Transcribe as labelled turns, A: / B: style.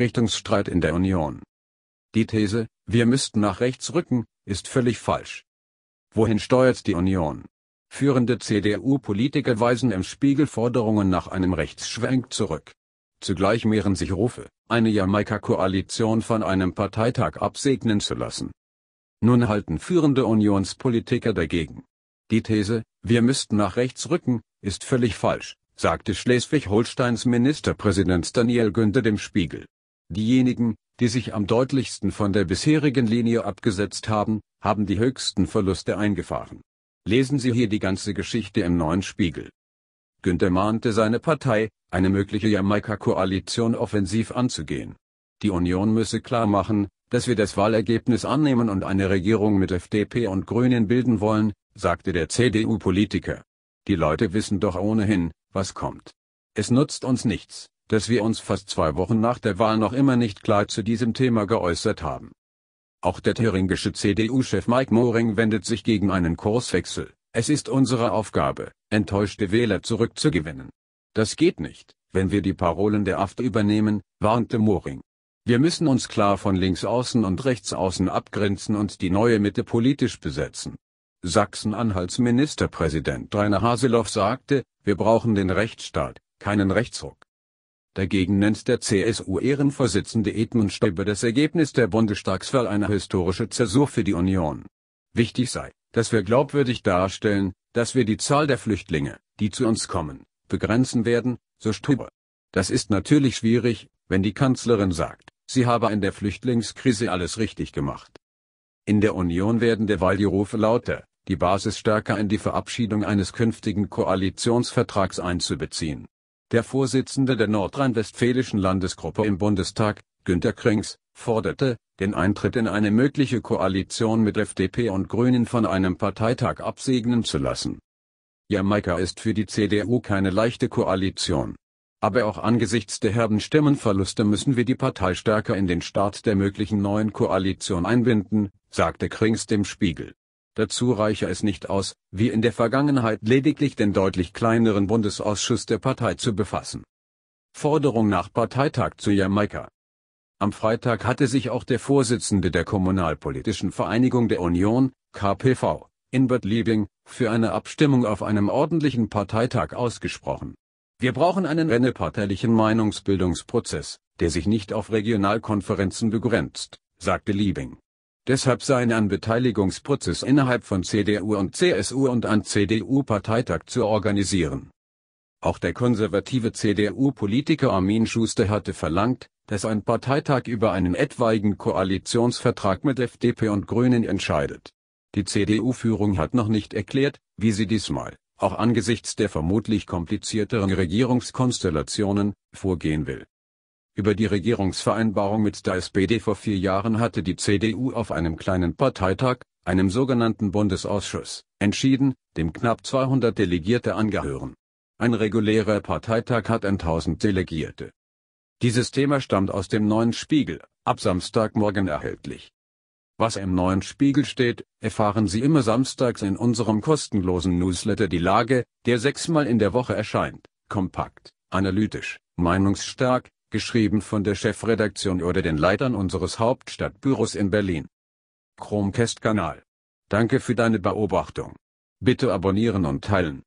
A: Richtungsstreit in der Union. Die These, wir müssten nach rechts rücken, ist völlig falsch. Wohin steuert die Union? Führende CDU-Politiker weisen im Spiegel Forderungen nach einem Rechtsschwenk zurück. Zugleich mehren sich Rufe, eine Jamaika-Koalition von einem Parteitag absegnen zu lassen. Nun halten führende Unionspolitiker dagegen. Die These, wir müssten nach rechts rücken, ist völlig falsch, sagte Schleswig-Holsteins Ministerpräsident Daniel Günther dem Spiegel. Diejenigen, die sich am deutlichsten von der bisherigen Linie abgesetzt haben, haben die höchsten Verluste eingefahren. Lesen Sie hier die ganze Geschichte im neuen Spiegel. Günther mahnte seine Partei, eine mögliche Jamaika-Koalition offensiv anzugehen. Die Union müsse klar machen, dass wir das Wahlergebnis annehmen und eine Regierung mit FDP und Grünen bilden wollen, sagte der CDU-Politiker. Die Leute wissen doch ohnehin, was kommt. Es nutzt uns nichts, dass wir uns fast zwei Wochen nach der Wahl noch immer nicht klar zu diesem Thema geäußert haben. Auch der thüringische CDU-Chef Mike Moring wendet sich gegen einen Kurswechsel. Es ist unsere Aufgabe, enttäuschte Wähler zurückzugewinnen. Das geht nicht, wenn wir die Parolen der AfD übernehmen, warnte Moring. Wir müssen uns klar von links außen und rechts außen abgrenzen und die neue Mitte politisch besetzen. Sachsen-Anhalts Ministerpräsident Rainer Haseloff sagte, wir brauchen den Rechtsstaat, keinen Rechtsruck. Dagegen nennt der CSU-Ehrenvorsitzende Edmund Stoiber das Ergebnis der Bundestagswahl eine historische Zäsur für die Union. Wichtig sei, dass wir glaubwürdig darstellen, dass wir die Zahl der Flüchtlinge, die zu uns kommen, begrenzen werden, so Stoiber. Das ist natürlich schwierig, wenn die Kanzlerin sagt, sie habe in der Flüchtlingskrise alles richtig gemacht. In der Union werden derweil die Rufe lauter, die Basis stärker in die Verabschiedung eines künftigen Koalitionsvertrags einzubeziehen. Der Vorsitzende der nordrhein-westfälischen Landesgruppe im Bundestag, Günter Krings, forderte, den Eintritt in eine mögliche Koalition mit FDP und Grünen von einem Parteitag absegnen zu lassen. Jamaika ist für die CDU keine leichte Koalition. Aber auch angesichts der herben Stimmenverluste müssen wir die Partei stärker in den Start der möglichen neuen Koalition einbinden, sagte Krings dem Spiegel. Dazu reiche es nicht aus, wie in der Vergangenheit lediglich den deutlich kleineren Bundesausschuss der Partei zu befassen. Forderung nach Parteitag zu Jamaika Am Freitag hatte sich auch der Vorsitzende der Kommunalpolitischen Vereinigung der Union, KPV, Inbert Liebing, für eine Abstimmung auf einem ordentlichen Parteitag ausgesprochen. Wir brauchen einen renneparteilichen Meinungsbildungsprozess, der sich nicht auf Regionalkonferenzen begrenzt, sagte Liebing. Deshalb seien ein Beteiligungsprozess innerhalb von CDU und CSU und ein CDU-Parteitag zu organisieren. Auch der konservative CDU-Politiker Armin Schuster hatte verlangt, dass ein Parteitag über einen etwaigen Koalitionsvertrag mit FDP und Grünen entscheidet. Die CDU-Führung hat noch nicht erklärt, wie sie diesmal, auch angesichts der vermutlich komplizierteren Regierungskonstellationen, vorgehen will über die Regierungsvereinbarung mit der SPD vor vier Jahren hatte die CDU auf einem kleinen Parteitag, einem sogenannten Bundesausschuss, entschieden, dem knapp 200 Delegierte angehören. Ein regulärer Parteitag hat 1000 Delegierte. Dieses Thema stammt aus dem neuen Spiegel, ab Samstagmorgen erhältlich. Was im neuen Spiegel steht, erfahren Sie immer samstags in unserem kostenlosen Newsletter Die Lage, der sechsmal in der Woche erscheint, kompakt, analytisch, meinungsstark, geschrieben von der Chefredaktion oder den Leitern unseres Hauptstadtbüros in Berlin. Chromecast-Kanal. Danke für deine Beobachtung. Bitte abonnieren und teilen.